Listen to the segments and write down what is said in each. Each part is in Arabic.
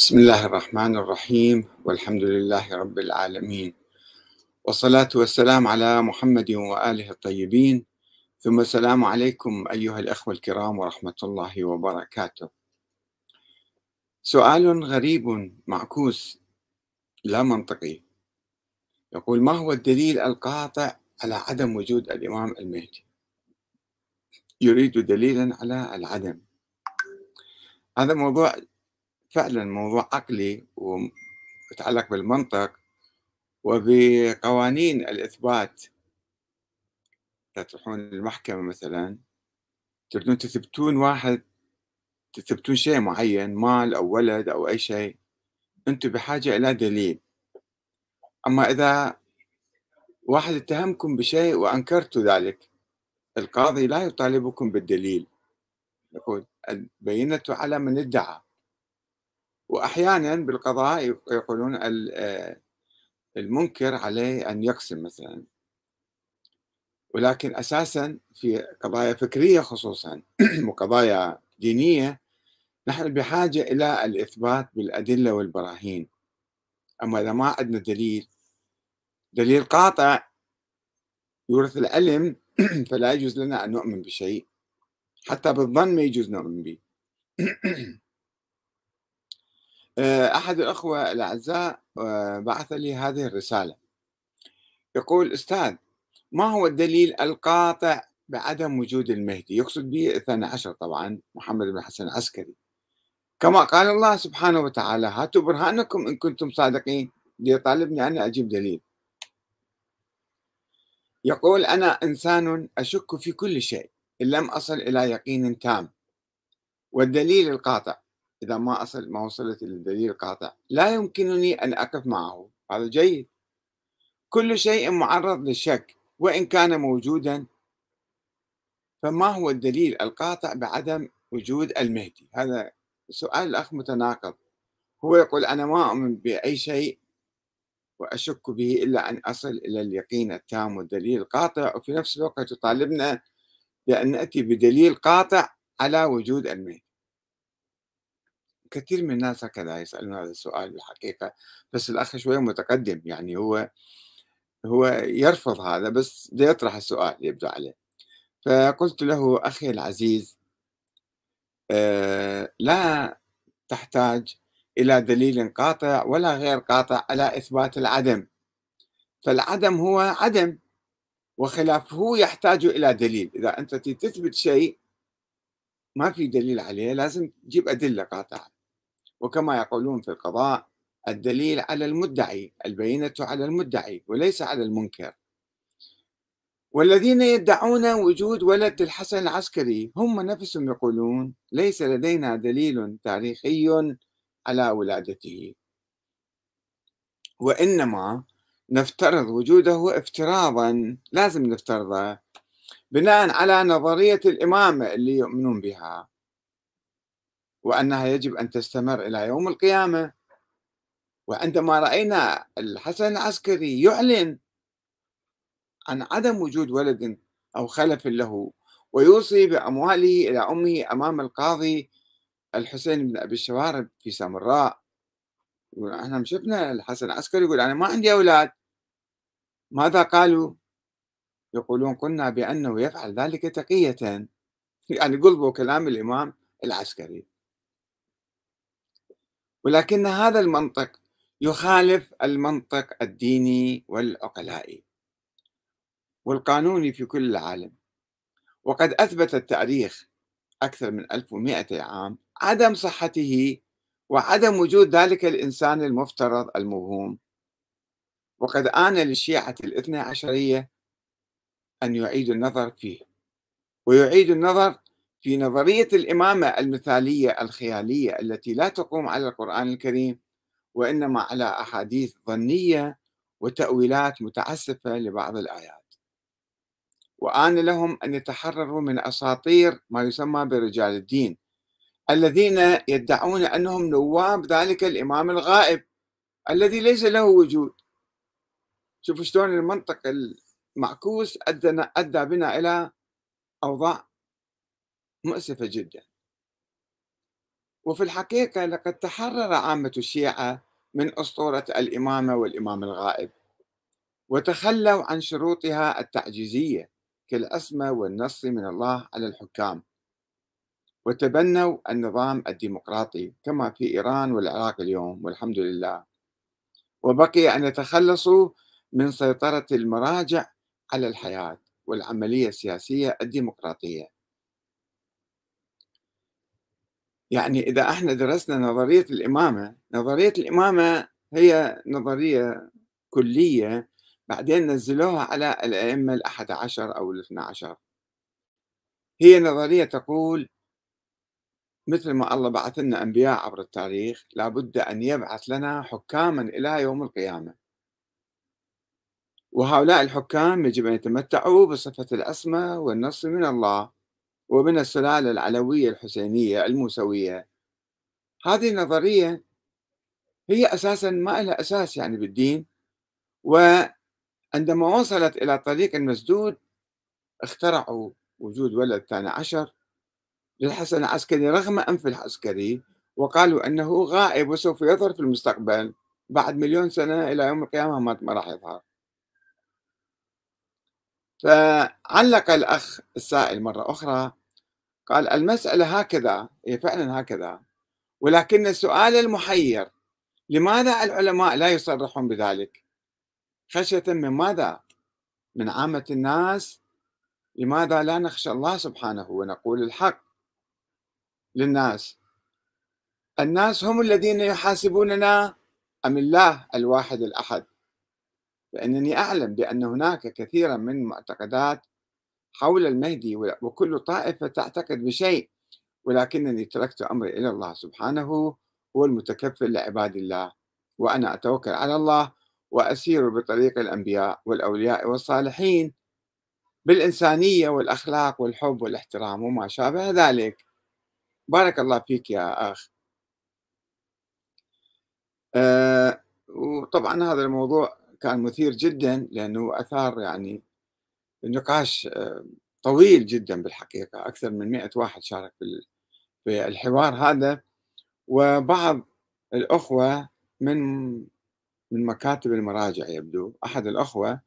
بسم الله الرحمن الرحيم والحمد لله رب العالمين والصلاة والسلام على محمد وآله الطيبين ثم السلام عليكم أيها الأخوة الكرام ورحمة الله وبركاته سؤال غريب معكوس لا منطقي يقول ما هو الدليل القاطع على عدم وجود الإمام المهدي يريد دليلا على العدم هذا موضوع فعلا موضوع عقلي ويتعلق بالمنطق وبقوانين الإثبات تروحون المحكمة مثلا تريدون تثبتون واحد تثبتون شيء معين مال أو ولد أو أي شيء أنتم بحاجة إلى دليل أما إذا واحد اتهمكم بشيء وأنكرت ذلك القاضي لا يطالبكم بالدليل يقول البينة على من ادعى واحيانا بالقضاء يقولون آه، المنكر عليه ان يقسم مثلا ولكن اساسا في قضايا فكريه خصوصا وقضايا دينيه نحن بحاجه الى الاثبات بالادله والبراهين اما اذا ما عندنا دليل دليل قاطع يورث العلم فلا يجوز لنا ان نؤمن بشيء حتى بالظن ما يجوز نؤمن به آه، أحد الأخوة الأعزاء آه، بعث لي هذه الرسالة يقول أستاذ ما هو الدليل القاطع بعدم وجود المهدي يقصد به الثاني عشر طبعا محمد بن حسن العسكري كما قال الله سبحانه وتعالى هاتوا برهانكم إن كنتم صادقين ليطالبني أنا أجيب دليل يقول أنا إنسان أشك في كل شيء إن لم أصل إلى يقين تام والدليل القاطع إذا ما أصل ما وصلت إلى الدليل القاطع لا يمكنني أن أقف معه هذا جيد كل شيء معرض للشك وإن كان موجودا فما هو الدليل القاطع بعدم وجود المهدي هذا سؤال الأخ متناقض هو يقول أنا ما أؤمن بأي شيء وأشك به إلا أن أصل إلى اليقين التام والدليل القاطع وفي نفس الوقت يطالبنا بأن نأتي بدليل قاطع على وجود المهدي كثير من الناس هكذا يسألون هذا السؤال الحقيقة بس الأخ شوية متقدم يعني هو هو يرفض هذا بس يطرح السؤال يبدو عليه فقلت له أخي العزيز آه، لا تحتاج إلى دليل قاطع ولا غير قاطع على إثبات العدم فالعدم هو عدم وخلافه يحتاج إلى دليل إذا أنت تثبت شيء ما في دليل عليه لازم تجيب أدلة قاطعة وكما يقولون في القضاء الدليل على المدعي البينة على المدعي وليس على المنكر والذين يدعون وجود ولد الحسن العسكري هم نفسهم يقولون ليس لدينا دليل تاريخي على ولادته وإنما نفترض وجوده افتراضا لازم نفترضه بناء على نظرية الإمامة اللي يؤمنون بها وأنها يجب أن تستمر إلى يوم القيامة وعندما رأينا الحسن العسكري يعلن عن عدم وجود ولد أو خلف له ويوصي بأمواله إلى أمه أمام القاضي الحسين بن أبي الشوارب في سامراء يقول احنا شفنا الحسن العسكري يقول أنا ما عندي أولاد ماذا قالوا؟ يقولون قلنا بأنه يفعل ذلك تقية يعني قلبوا كلام الإمام العسكري ولكن هذا المنطق يخالف المنطق الديني والعقلائي والقانوني في كل العالم وقد أثبت التاريخ أكثر من 1200 عام عدم صحته وعدم وجود ذلك الإنسان المفترض الموهوم وقد آن للشيعة الاثنى عشرية أن يعيدوا النظر فيه ويعيدوا النظر في نظرية الإمامة المثالية الخيالية التي لا تقوم على القرآن الكريم وإنما على أحاديث ظنية وتأويلات متعسفة لبعض الآيات وآن لهم أن يتحرروا من أساطير ما يسمى برجال الدين الذين يدعون أنهم نواب ذلك الإمام الغائب الذي ليس له وجود شوفوا شلون المنطق المعكوس أدى, أدى بنا إلى أوضاع مؤسفة جدا وفي الحقيقة لقد تحرر عامة الشيعة من أسطورة الإمامة والإمام الغائب وتخلوا عن شروطها التعجيزية كالعصمة والنص من الله على الحكام وتبنوا النظام الديمقراطي كما في إيران والعراق اليوم والحمد لله وبقي أن يتخلصوا من سيطرة المراجع على الحياة والعملية السياسية الديمقراطية يعني إذا احنا درسنا نظرية الإمامة نظرية الإمامة هي نظرية كلية بعدين نزلوها على الأئمة الأحد عشر أو الاثنى عشر هي نظرية تقول مثل ما الله بعث لنا أنبياء عبر التاريخ لابد أن يبعث لنا حكاما إلى يوم القيامة وهؤلاء الحكام يجب أن يتمتعوا بصفة العصمة والنصر من الله ومن السلالة العلوية الحسينية الموسوية هذه النظرية هي أساسا ما لها أساس يعني بالدين وعندما وصلت إلى الطريق المسدود اخترعوا وجود ولد ثاني عشر للحسن العسكري رغم أنف العسكري وقالوا أنه غائب وسوف يظهر في المستقبل بعد مليون سنة إلى يوم القيامة ما راح يظهر فعلق الأخ السائل مرة أخرى قال المسألة هكذا هي فعلا هكذا ولكن السؤال المحير لماذا العلماء لا يصرحون بذلك خشية من ماذا من عامة الناس لماذا لا نخشى الله سبحانه ونقول الحق للناس الناس هم الذين يحاسبوننا أم الله الواحد الأحد فإنني أعلم بأن هناك كثيرا من معتقدات حول المهدي وكل طائفة تعتقد بشيء ولكنني تركت أمري إلى الله سبحانه هو المتكفل لعباد الله وأنا أتوكل على الله وأسير بطريق الأنبياء والأولياء والصالحين بالإنسانية والأخلاق والحب والاحترام وما شابه ذلك بارك الله فيك يا أخ أه وطبعا هذا الموضوع كان مثير جدا لأنه أثار يعني نقاش آه، طويل جدا بالحقيقة أكثر من مئة واحد شارك في الحوار هذا وبعض الأخوة من من مكاتب المراجع يبدو أحد الأخوة آه،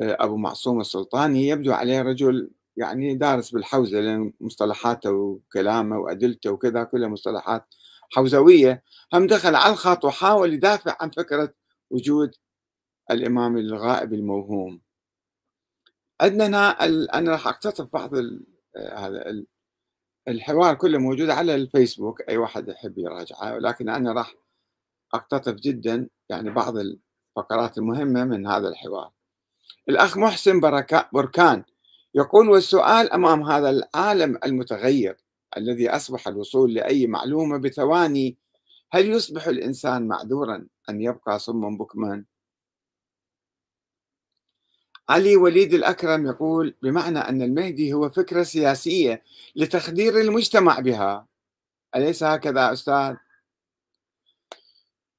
أبو معصوم السلطاني يبدو عليه رجل يعني دارس بالحوزة لأن مصطلحاته وكلامه وأدلته وكذا كلها مصطلحات حوزوية هم دخل على الخط وحاول يدافع عن فكرة وجود الإمام الغائب الموهوم عندنا انا راح اقتطف بعض آه، هذا الحوار كله موجود على الفيسبوك اي واحد يحب يراجعه ولكن انا راح اقتطف جدا يعني بعض الفقرات المهمه من هذا الحوار الاخ محسن بركان يقول والسؤال امام هذا العالم المتغير الذي اصبح الوصول لاي معلومه بثواني هل يصبح الانسان معذورا ان يبقى صما بكما علي وليد الأكرم يقول بمعنى أن المهدي هو فكرة سياسية لتخدير المجتمع بها أليس هكذا أستاذ؟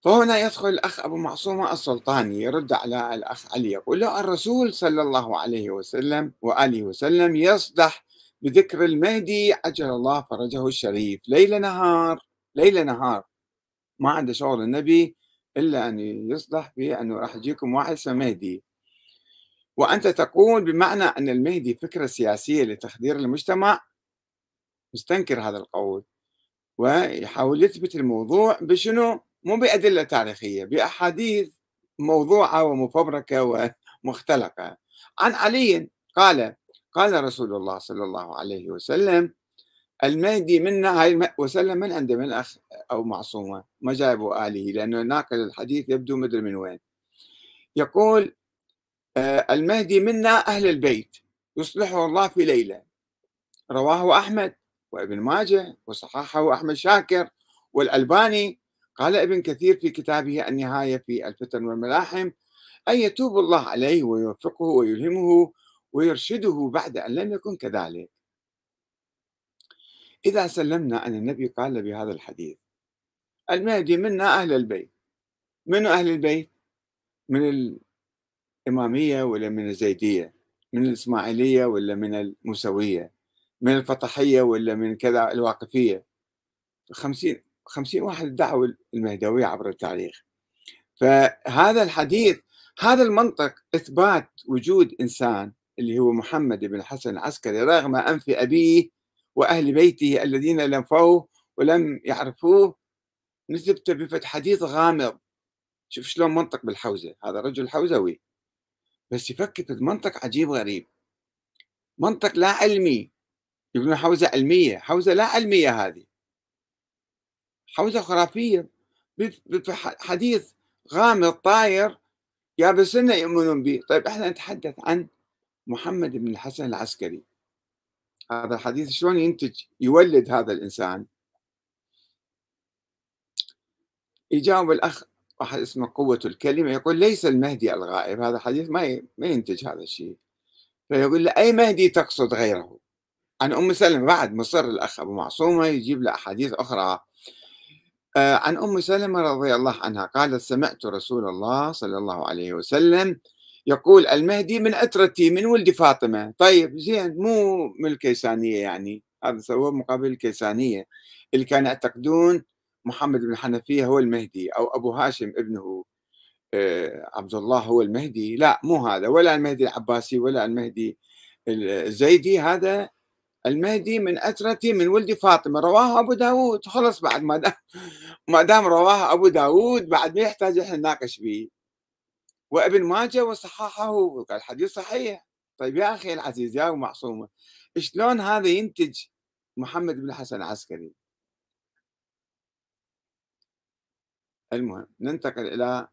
فهنا يدخل الأخ أبو معصومة السلطاني يرد على الأخ علي يقول له الرسول صلى الله عليه وسلم وآله وسلم يصدح بذكر المهدي عجل الله فرجه الشريف ليل نهار ليل نهار ما عنده شغل النبي إلا أن يصدح بأنه راح يجيكم واحد اسمه مهدي وأنت تقول بمعنى أن المهدي فكرة سياسية لتخدير المجتمع مستنكر هذا القول ويحاول يثبت الموضوع بشنو؟ مو بأدلة تاريخية بأحاديث موضوعة ومفبركة ومختلقة عن علي قال قال رسول الله صلى الله عليه وسلم المهدي منا هاي وسلم من عنده من أخ أو معصومة ما جايبوا آله لأنه ناقل الحديث يبدو مدري من وين يقول آه، المهدي منا أهل البيت يصلحه الله في ليلة رواه أحمد وابن ماجه وصححه أحمد شاكر والألباني قال ابن كثير في كتابه النهاية في الفتن والملاحم أن يتوب الله عليه ويوفقه ويلهمه ويرشده بعد أن لم يكن كذلك إذا سلمنا أن النبي قال بهذا الحديث المهدي منا أهل البيت من أهل البيت؟ من الإمامية ولا من الزيدية من الإسماعيلية ولا من الموسوية من الفطحية ولا من كذا الواقفية خمسين خمسين واحد دعوا المهدوية عبر التاريخ فهذا الحديث هذا المنطق إثبات وجود إنسان اللي هو محمد بن الحسن العسكري رغم أنف أبيه وأهل بيته الذين لنفوه ولم يعرفوه نسبته بفتح حديث غامض شوف شلون منطق بالحوزة هذا رجل حوزوي بس في المنطق عجيب غريب منطق لا علمي يقولون حوزة علمية حوزة لا علمية هذه حوزة خرافية حديث غامض طاير يابس لنا يؤمنون به طيب احنا نتحدث عن محمد بن الحسن العسكري هذا الحديث شلون ينتج يولد هذا الإنسان يجاوب الأخ واحد اسمه قوة الكلمة يقول ليس المهدي الغائب هذا حديث ما ما ينتج هذا الشيء فيقول له أي مهدي تقصد غيره عن أم سلمة بعد مصر الأخ أبو معصومة يجيب له أحاديث أخرى آه، عن أم سلمة رضي الله عنها قالت سمعت رسول الله صلى الله عليه وسلم يقول المهدي من أترتي من ولد فاطمة طيب زين مو من الكيسانية يعني هذا سووه مقابل الكيسانية اللي كانوا يعتقدون محمد بن حنفية هو المهدي أو أبو هاشم ابنه آه، عبد الله هو المهدي لا مو هذا ولا المهدي العباسي ولا المهدي الزيدي هذا المهدي من أترتي من ولد فاطمة رواه أبو داود خلص بعد ما دام, ما دام رواه أبو داود بعد ما يحتاج إحنا نناقش به وابن ماجه وصححه وقال الحديث صحيح طيب يا أخي العزيز يا معصومة شلون هذا ينتج محمد بن حسن العسكري المهم ننتقل إلى